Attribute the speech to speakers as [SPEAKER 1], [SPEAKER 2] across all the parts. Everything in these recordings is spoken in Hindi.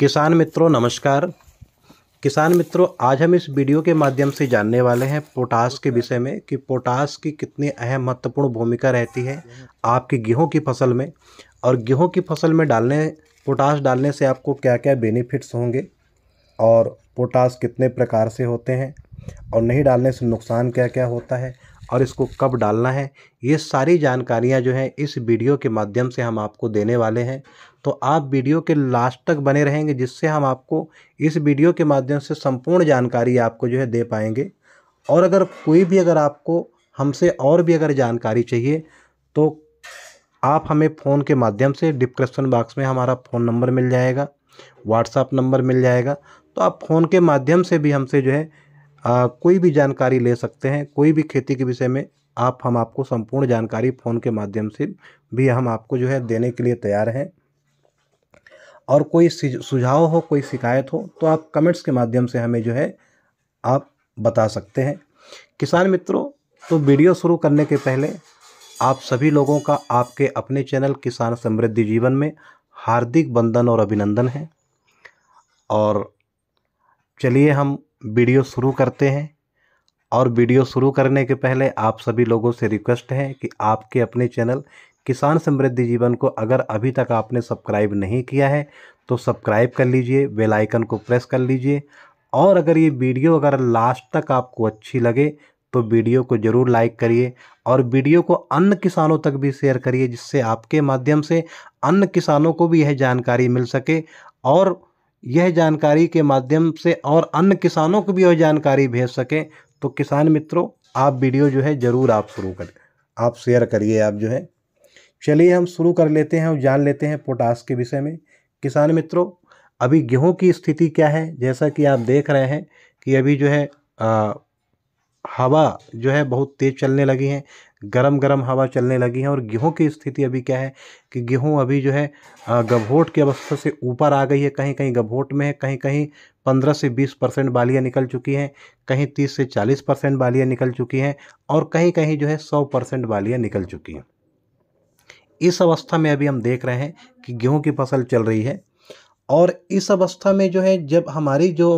[SPEAKER 1] किसान मित्रों नमस्कार किसान मित्रों आज हम इस वीडियो के माध्यम से जानने वाले हैं पोटास के विषय में कि पोटास की कितनी अहम महत्वपूर्ण भूमिका रहती है आपकी गेहूं की फसल में और गेहूं की फसल में डालने पोटास डालने से आपको क्या क्या बेनिफिट्स होंगे और पोटास कितने प्रकार से होते हैं और नहीं डालने से नुकसान क्या क्या होता है और इसको कब डालना है ये सारी जानकारियाँ जो हैं इस वीडियो के माध्यम से हम आपको देने वाले हैं तो आप वीडियो के लास्ट तक बने रहेंगे जिससे हम आपको इस वीडियो के माध्यम से संपूर्ण जानकारी आपको जो है दे पाएंगे और अगर कोई भी अगर आपको हमसे और भी अगर जानकारी चाहिए तो आप हमें फ़ोन के माध्यम से डिस्क्रिप्शन बॉक्स में हमारा फ़ोन नंबर मिल जाएगा व्हाट्सअप नंबर मिल जाएगा तो आप फ़ोन के माध्यम से भी हमसे जो है कोई भी जानकारी ले सकते हैं कोई भी खेती के विषय में आप हम आपको संपूर्ण जानकारी फ़ोन के माध्यम से भी हम आपको जो है देने के लिए तैयार हैं और कोई सुझाव हो कोई शिकायत हो तो आप कमेंट्स के माध्यम से हमें जो है आप बता सकते हैं किसान मित्रों तो वीडियो शुरू करने के पहले आप सभी लोगों का आपके अपने चैनल किसान समृद्धि जीवन में हार्दिक बंधन और अभिनंदन है और चलिए हम वीडियो शुरू करते हैं और वीडियो शुरू करने के पहले आप सभी लोगों से रिक्वेस्ट है कि आपके अपने चैनल किसान समृद्धि जीवन को अगर अभी तक आपने सब्सक्राइब नहीं किया है तो सब्सक्राइब कर लीजिए बेल आइकन को प्रेस कर लीजिए और अगर ये वीडियो अगर लास्ट तक आपको अच्छी लगे तो वीडियो को ज़रूर लाइक करिए और वीडियो को अन्य किसानों तक भी शेयर करिए जिससे आपके माध्यम से अन्य किसानों को भी यह जानकारी मिल सके और यह जानकारी के माध्यम से और अन्य किसानों को भी यह जानकारी भेज सकें तो किसान मित्रों आप वीडियो जो है ज़रूर आप शुरू कर आप शेयर करिए आप जो है चलिए हम शुरू कर लेते हैं और जान लेते हैं पोटास के विषय में किसान मित्रों अभी गेहूं की स्थिति क्या है जैसा कि आप देख रहे हैं कि अभी जो है आ, हवा जो है बहुत तेज़ चलने लगी है गरम गरम हवा चलने लगी है और गेहूं की स्थिति अभी क्या है कि गेहूं अभी जो है गभोट की अवस्था से ऊपर आ गई है कहीं कहीं गभोट में है कहीं कहीं पंद्रह से बीस परसेंट बालियाँ निकल चुकी हैं कहीं तीस से चालीस परसेंट बालियाँ निकल चुकी हैं और कहीं कहीं जो है सौ परसेंट बालियाँ निकल चुकी हैं इस अवस्था में अभी हम देख रहे हैं कि गेहूँ की फसल चल रही है और इस अवस्था में जो है जब हमारी जो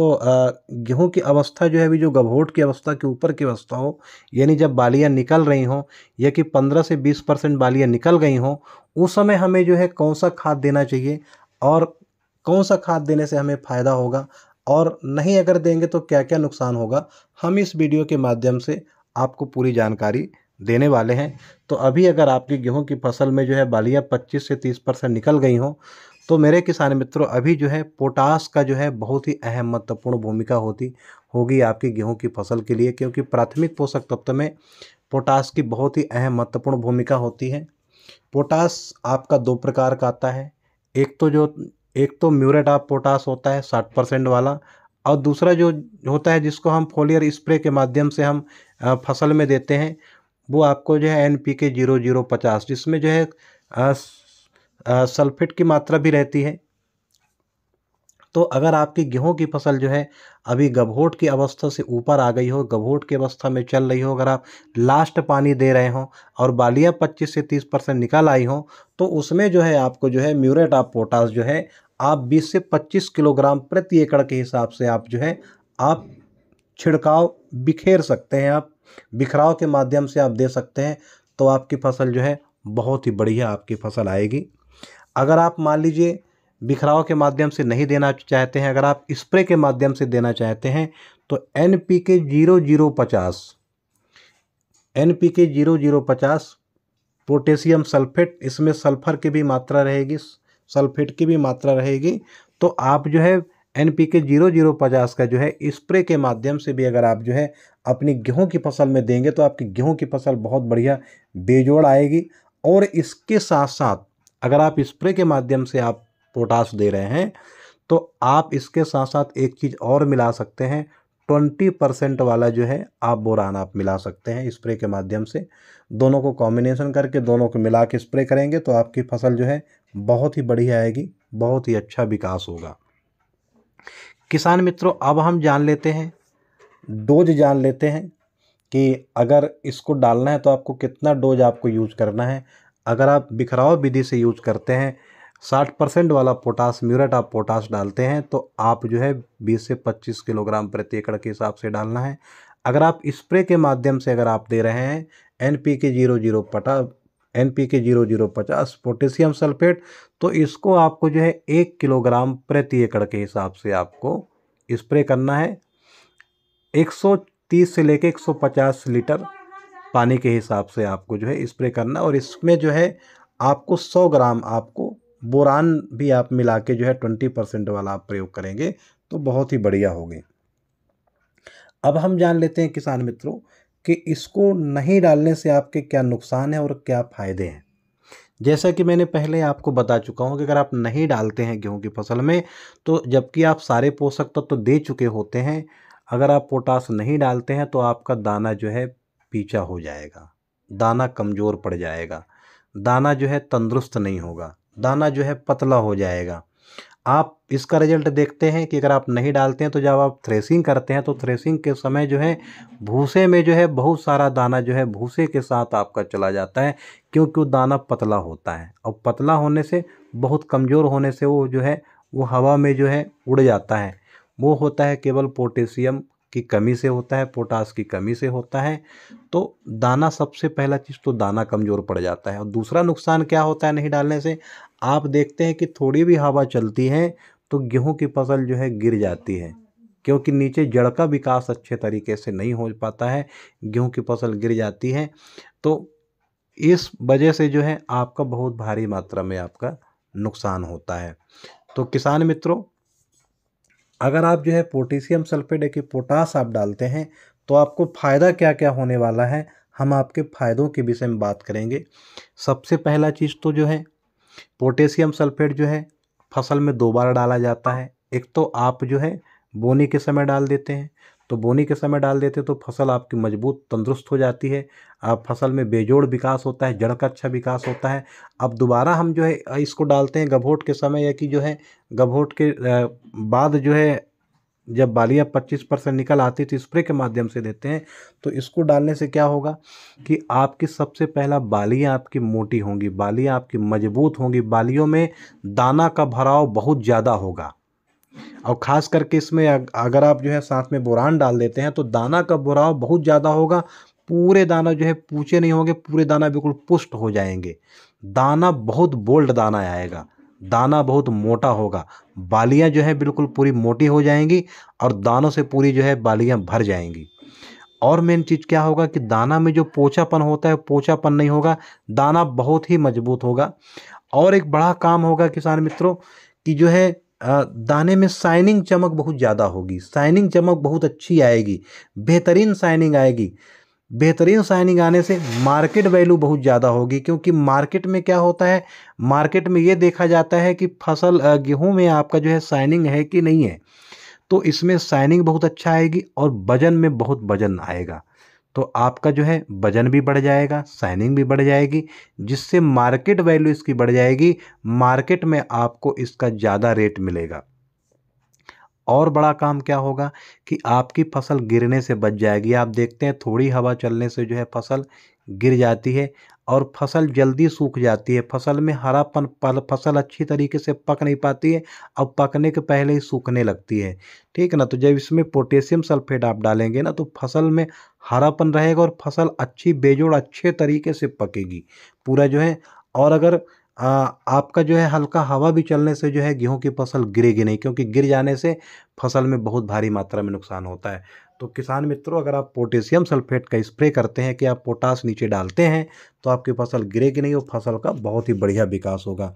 [SPEAKER 1] गेहूँ की अवस्था जो है अभी जो गभोट की अवस्था के ऊपर की अवस्था हो यानी जब बालियाँ निकल रही हों या कि पंद्रह से बीस परसेंट बालियाँ निकल गई हों उस समय हमें जो है कौन सा खाद देना चाहिए और कौन सा खाद देने से हमें फ़ायदा होगा और नहीं अगर देंगे तो क्या क्या नुकसान होगा हम इस वीडियो के माध्यम से आपको पूरी जानकारी देने वाले हैं तो अभी अगर आपकी गेहूं की फसल में जो है बालियां 25 से 30 परसेंट निकल गई हों तो मेरे किसान मित्रों अभी जो है पोटास का जो है बहुत ही अहम महत्वपूर्ण भूमिका होती होगी आपकी गेहूं की फसल के लिए क्योंकि प्राथमिक पोषक तत्व में पोटास की बहुत ही अहम महत्वपूर्ण भूमिका होती है पोटास आपका दो प्रकार का आता है एक तो जो एक तो म्यूरेट ऑफ पोटास होता है साठ परसेंट वाला और दूसरा जो होता है जिसको हम फोलियर स्प्रे के माध्यम से हम फसल में देते हैं वो आपको जो है N P K zero zero पचास जिसमें जो है सल्फेट की मात्रा भी रहती है तो अगर आपकी गेहूं की फसल जो है अभी गभोट की अवस्था से ऊपर आ गई हो गभोट की अवस्था में चल रही हो अगर आप लास्ट पानी दे रहे हो और बालियां 25 से 30 परसेंट निकल आई हो तो उसमें जो है आपको जो है म्यूरेट ऑफ पोटास जो है आप 20 से 25 किलोग्राम प्रति एकड़ के हिसाब से आप जो है आप छिड़काव बिखेर सकते हैं आप बिखराव के माध्यम से आप दे सकते हैं तो आपकी फसल जो है बहुत ही बढ़िया आपकी फसल आएगी अगर आप मान लीजिए बिखराव के माध्यम से नहीं देना चाहते हैं अगर आप स्प्रे के माध्यम से देना चाहते हैं तो N P K zero zero पचास N P K zero zero पचास पोटेशियम सल्फेट इसमें सल्फर की भी मात्रा रहेगी सल्फेट की भी मात्रा रहेगी तो आप जो है N P K zero zero पचास का जो है स्प्रे के माध्यम से भी अगर आप जो है अपनी गेहूं की फसल में देंगे तो आपकी गेहूं की फसल बहुत बढ़िया बेजोड़ आएगी और इसके साथ साथ अगर आप स्प्रे के माध्यम से आप पोटास दे रहे हैं तो आप इसके साथ साथ एक चीज़ और मिला सकते हैं ट्वेंटी परसेंट वाला जो है आप बोरान आप मिला सकते हैं स्प्रे के माध्यम से दोनों को कॉम्बिनेशन करके दोनों को मिला के स्प्रे करेंगे तो आपकी फसल जो है बहुत ही बढ़िया आएगी बहुत ही अच्छा विकास होगा किसान मित्रों अब हम जान लेते हैं डोज जान लेते हैं कि अगर इसको डालना है तो आपको कितना डोज आपको यूज करना है अगर आप बिखराव विधि से यूज करते हैं साठ परसेंट वाला पोटास म्यूरेट आप पोटास डालते हैं तो आप जो है बीस से पच्चीस किलोग्राम प्रति एकड़ के हिसाब से डालना है अगर आप स्प्रे के माध्यम से अगर आप दे रहे हैं N P K zero zero पटा N P K zero zero पचास पोटेशियम सल्फेट तो इसको आपको जो है एक किलोग्राम प्रति एकड़ के हिसाब से आपको स्प्रे करना है 130 से सौ 150 लीटर पानी के हिसाब से आपको जो है स्प्रे करना और इसमें जो है आपको सौ ग्राम आपको बोरान भी आप मिला के जो है ट्वेंटी परसेंट वाला आप प्रयोग करेंगे तो बहुत ही बढ़िया होगी अब हम जान लेते हैं किसान मित्रों कि इसको नहीं डालने से आपके क्या नुकसान है और क्या फ़ायदे हैं जैसा कि मैंने पहले आपको बता चुका हूँ कि अगर आप नहीं डालते हैं गेहूँ की फसल में तो जबकि आप सारे पोषक तत्व तो दे चुके होते हैं अगर आप पोटास नहीं डालते हैं तो आपका दाना जो है पीछा हो जाएगा दाना कमज़ोर पड़ जाएगा दाना जो है तंदुरुस्त नहीं होगा दाना जो है पतला हो जाएगा आप इसका रिजल्ट देखते हैं कि अगर आप नहीं डालते हैं तो जब आप थ्रेसिंग करते हैं तो थ्रेसिंग के समय जो है भूसे में जो है बहुत सारा दाना जो है भूसे के साथ आपका चला जाता है क्योंकि वो दाना पतला होता है और पतला होने से बहुत कमज़ोर होने से वो जो है वो हवा में जो है उड़ जाता है वो होता है केवल पोटेशियम की कमी से होता है पोटास की कमी से होता है तो दाना सबसे पहला चीज़ तो दाना कमज़ोर पड़ जाता है और दूसरा नुकसान क्या होता है नहीं डालने से आप देखते हैं कि थोड़ी भी हवा चलती है तो गेहूं की फसल जो है गिर जाती है क्योंकि नीचे जड़ का विकास अच्छे तरीके से नहीं हो पाता है गेहूँ की फसल गिर जाती है तो इस वजह से जो है आपका बहुत भारी मात्रा में आपका नुकसान होता है तो किसान मित्रों अगर आप जो है पोटेशियम सल्फेट या कि पोटास आप डालते हैं तो आपको फ़ायदा क्या क्या होने वाला है हम आपके फ़ायदों के विषय में बात करेंगे सबसे पहला चीज़ तो जो है पोटेशियम सल्फेट जो है फसल में दोबारा डाला जाता है एक तो आप जो है बोने के समय डाल देते हैं तो बोनी के समय डाल देते तो फसल आपकी मजबूत तंदुरुस्त हो जाती है आप फसल में बेजोड़ विकास होता है जड़ का अच्छा विकास होता है अब दोबारा हम जो है इसको डालते हैं गभोट के समय या कि जो है गभोट के बाद जो है जब बालियाँ पच्चीस परसेंट निकल आती थी स्प्रे के माध्यम से देते हैं तो इसको डालने से क्या होगा कि आपकी सबसे पहला बालियाँ आपकी मोटी होंगी बालियाँ आपकी मजबूत होंगी बालियों में दाना का भराव बहुत ज़्यादा होगा और ख़ास करके इसमें अगर आप जो है साथ में बोरान डाल देते हैं तो दाना का बुराव बहुत ज़्यादा होगा पूरे दाना जो है पूछे नहीं होंगे पूरे दाना बिल्कुल पुष्ट हो जाएंगे दाना बहुत बोल्ड दाना आएगा दाना बहुत मोटा होगा बालियां जो है बिल्कुल पूरी मोटी हो जाएंगी और दानों से पूरी जो है बालियां भर जाएंगी और मेन चीज़ क्या होगा कि दाना में जो पोचापन होता है पोचापन नहीं होगा दाना बहुत ही मजबूत होगा और एक बड़ा काम होगा किसान मित्रों कि जो है दाने में शाइनिंग चमक बहुत ज़्यादा होगी शाइनिंग चमक बहुत अच्छी आएगी बेहतरीन शाइनिंग आएगी बेहतरीन शाइनिंग आने से मार्केट वैल्यू बहुत ज़्यादा होगी क्योंकि मार्केट में क्या होता है मार्केट में ये देखा जाता है कि फसल गेहूँ में आपका जो है शाइनिंग है कि नहीं है तो इसमें शाइनिंग बहुत अच्छा आएगी और वजन में बहुत वजन आएगा तो आपका जो है वजन भी बढ़ जाएगा साइनिंग भी बढ़ जाएगी जिससे मार्केट वैल्यू इसकी बढ़ जाएगी मार्केट में आपको इसका ज़्यादा रेट मिलेगा और बड़ा काम क्या होगा कि आपकी फसल गिरने से बच जाएगी आप देखते हैं थोड़ी हवा चलने से जो है फसल गिर जाती है और फसल जल्दी सूख जाती है फसल में हरापन फसल अच्छी तरीके से पक नहीं पाती है अब पकने के पहले ही सूखने लगती है ठीक है ना तो जब इसमें पोटेशियम सल्फेट आप डालेंगे ना तो फसल में हरापन रहेगा और फसल अच्छी बेजोड़ अच्छे तरीके से पकेगी पूरा जो है और अगर आ, आपका जो है हल्का हवा भी चलने से जो है गेहूँ की फसल गिरेगी नहीं क्योंकि गिर जाने से फसल में बहुत भारी मात्रा में नुकसान होता है तो किसान मित्रों अगर आप पोटेशियम सल्फेट का स्प्रे करते हैं कि आप पोटास नीचे डालते हैं तो आपकी फसल गिरेगी नहीं और फसल का बहुत ही बढ़िया विकास होगा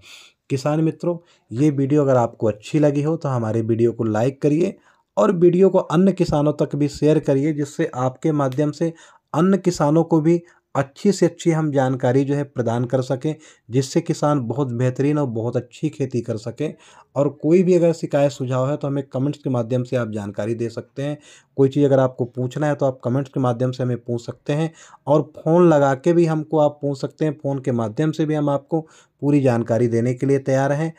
[SPEAKER 1] किसान मित्रों ये वीडियो अगर आपको अच्छी लगी हो तो हमारे वीडियो को लाइक करिए और वीडियो को अन्य किसानों तक भी शेयर करिए जिससे आपके माध्यम से अन्य किसानों को भी अच्छी से अच्छी हम जानकारी जो है प्रदान कर सकें जिससे किसान बहुत बेहतरीन और बहुत अच्छी खेती कर सकें और कोई भी अगर शिकायत सुझाव है तो हमें कमेंट्स के माध्यम से आप जानकारी दे सकते हैं कोई चीज़ अगर आपको पूछना है तो आप कमेंट्स के माध्यम से हमें पूछ सकते हैं और फ़ोन लगा के भी हमको आप पूछ सकते हैं फ़ोन के माध्यम से भी हम आपको पूरी जानकारी देने के लिए तैयार हैं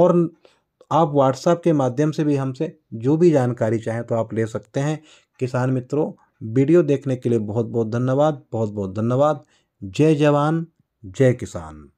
[SPEAKER 1] और आप व्हाट्सएप के माध्यम से भी हमसे जो भी जानकारी चाहें तो आप ले सकते हैं किसान मित्रों वीडियो देखने के लिए बहुत बहुत धन्यवाद बहुत बहुत धन्यवाद जय जवान जय किसान